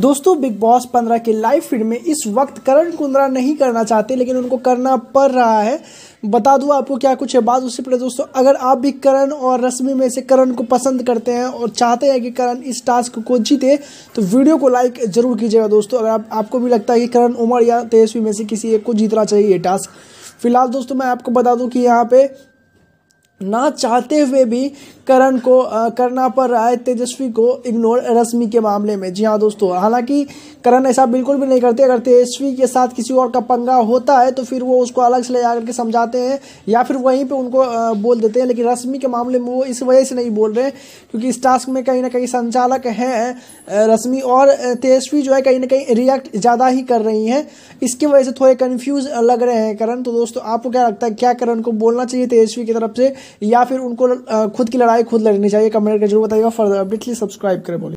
दोस्तों big boss पंद्रह के लाइव फीड में इस वक्त करण कुंद्रा नहीं करना चाहते लेकिन उनको करना पड़ रहा है बता दूँ आपको क्या कुछ है बात उससे पहले दोस्तों अगर आप भी करण और रश्मि में से करण को पसंद करते हैं और चाहते हैं कि करण इस टास्क को जीते तो वीडियो को लाइक ज़रूर कीजिएगा दोस्तों अगर आप, आपको भी लगता है कि करण उमर या तेजस्वी में से किसी एक को जीतना चाहिए ये टास्क फिलहाल दोस्तों मैं आपको बता दूँ कि यहाँ पर ना चाहते हुए भी करण को आ, करना पड़ रहा है तेजस्वी को इग्नोर रश्मि के मामले में जी हाँ दोस्तों हालांकि करण ऐसा बिल्कुल भी नहीं करते अगर तेजस्वी के साथ किसी और का पंगा होता है तो फिर वो उसको अलग से ले जा करके समझाते हैं या फिर वहीं पे उनको आ, बोल देते हैं लेकिन रश्मि के मामले में वो इस वजह से नहीं बोल रहे क्योंकि इस टास्क में कहीं ना कहीं संचालक हैं रश्मि और तेजस्वी जो है कहीं ना कहीं रिएक्ट ज़्यादा ही कर रही हैं इसकी वजह से थोड़े कन्फ्यूज़ लग रहे हैं करण तो दोस्तों आपको क्या लगता है क्या करण को बोलना चाहिए तेजस्वी की तरफ से या फिर उनको खुद की लड़ाई खुद लड़नी चाहिए कमेंट करके जरूर बताइएगा फर्दर अपडेट लिए सब्सक्राइब करें बोलिए